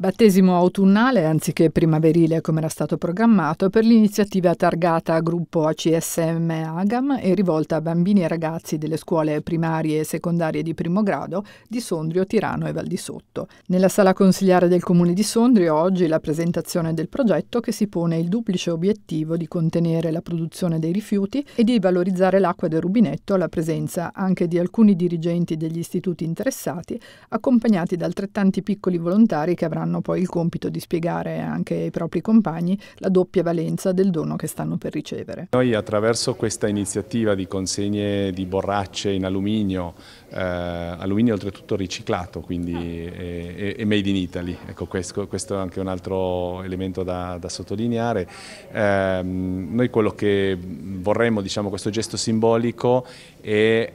Battesimo autunnale anziché primaverile come era stato programmato per l'iniziativa targata a gruppo ACSM Agam e rivolta a bambini e ragazzi delle scuole primarie e secondarie di primo grado di Sondrio, Tirano e Val di Sotto. Nella sala consigliare del comune di Sondrio oggi la presentazione del progetto che si pone il duplice obiettivo di contenere la produzione dei rifiuti e di valorizzare l'acqua del rubinetto alla presenza anche di alcuni dirigenti degli istituti interessati accompagnati da altrettanti piccoli volontari che avranno avranno poi il compito di spiegare anche ai propri compagni la doppia valenza del dono che stanno per ricevere. Noi attraverso questa iniziativa di consegne di borracce in alluminio, eh, alluminio oltretutto riciclato, quindi è, ah. made in Italy, ecco questo, questo, è anche un altro elemento da, da sottolineare. Eh, noi quello che vorremmo, diciamo questo gesto simbolico, e, eh,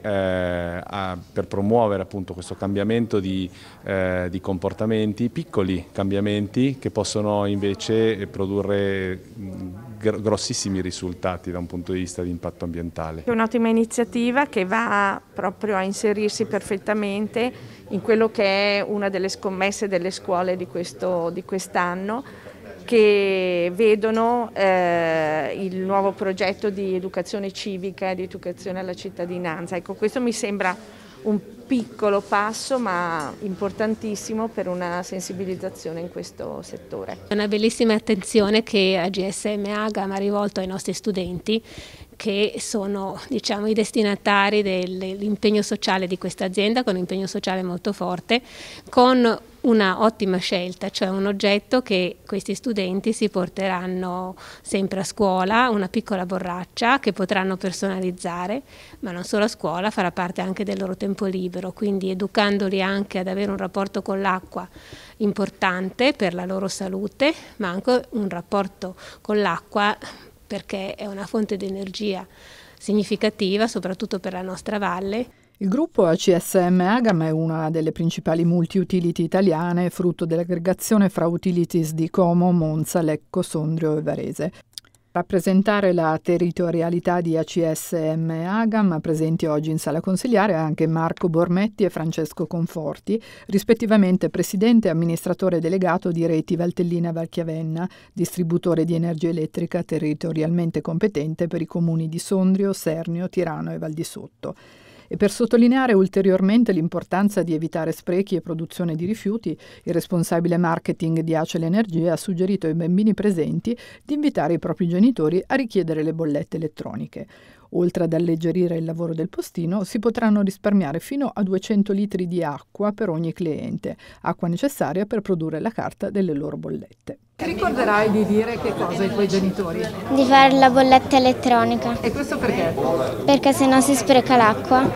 a, per promuovere appunto questo cambiamento di, eh, di, comportamenti, piccoli cambiamenti che possono invece produrre gr grossissimi risultati da un punto di vista di impatto ambientale. È un'ottima iniziativa che va proprio a inserirsi perfettamente in quello che è una delle scommesse delle scuole di quest'anno. Quest che vedono eh, il nuovo progetto di educazione civica e di educazione alla cittadinanza. Ecco, questo mi sembra un piccolo passo ma importantissimo per una sensibilizzazione in questo settore. È Una bellissima attenzione che AGSM AGAM ha rivolto ai nostri studenti che sono diciamo, i destinatari dell'impegno sociale di questa azienda, con un impegno sociale molto forte, con una ottima scelta, cioè un oggetto che questi studenti si porteranno sempre a scuola, una piccola borraccia che potranno personalizzare, ma non solo a scuola, farà parte anche del loro tempo libero, quindi educandoli anche ad avere un rapporto con l'acqua importante per la loro salute, ma anche un rapporto con l'acqua perché è una fonte di energia significativa, soprattutto per la nostra valle. Il gruppo ACSM Agam è una delle principali multi-utility italiane, frutto dell'aggregazione fra utilities di Como, Monza, Lecco, Sondrio e Varese. Rappresentare la territorialità di ACSM Agam, presenti oggi in sala consigliare anche Marco Bormetti e Francesco Conforti, rispettivamente presidente e amministratore delegato di Reti Valtellina Valchiavenna, distributore di energia elettrica territorialmente competente per i comuni di Sondrio, Sernio, Tirano e Val di Sotto. E per sottolineare ulteriormente l'importanza di evitare sprechi e produzione di rifiuti, il responsabile marketing di Acel Energia ha suggerito ai bambini presenti di invitare i propri genitori a richiedere le bollette elettroniche. Oltre ad alleggerire il lavoro del postino, si potranno risparmiare fino a 200 litri di acqua per ogni cliente, acqua necessaria per produrre la carta delle loro bollette. Ti ricorderai di dire che cosa ai tuoi genitori? Di fare la bolletta elettronica. E questo perché? Perché sennò si spreca l'acqua.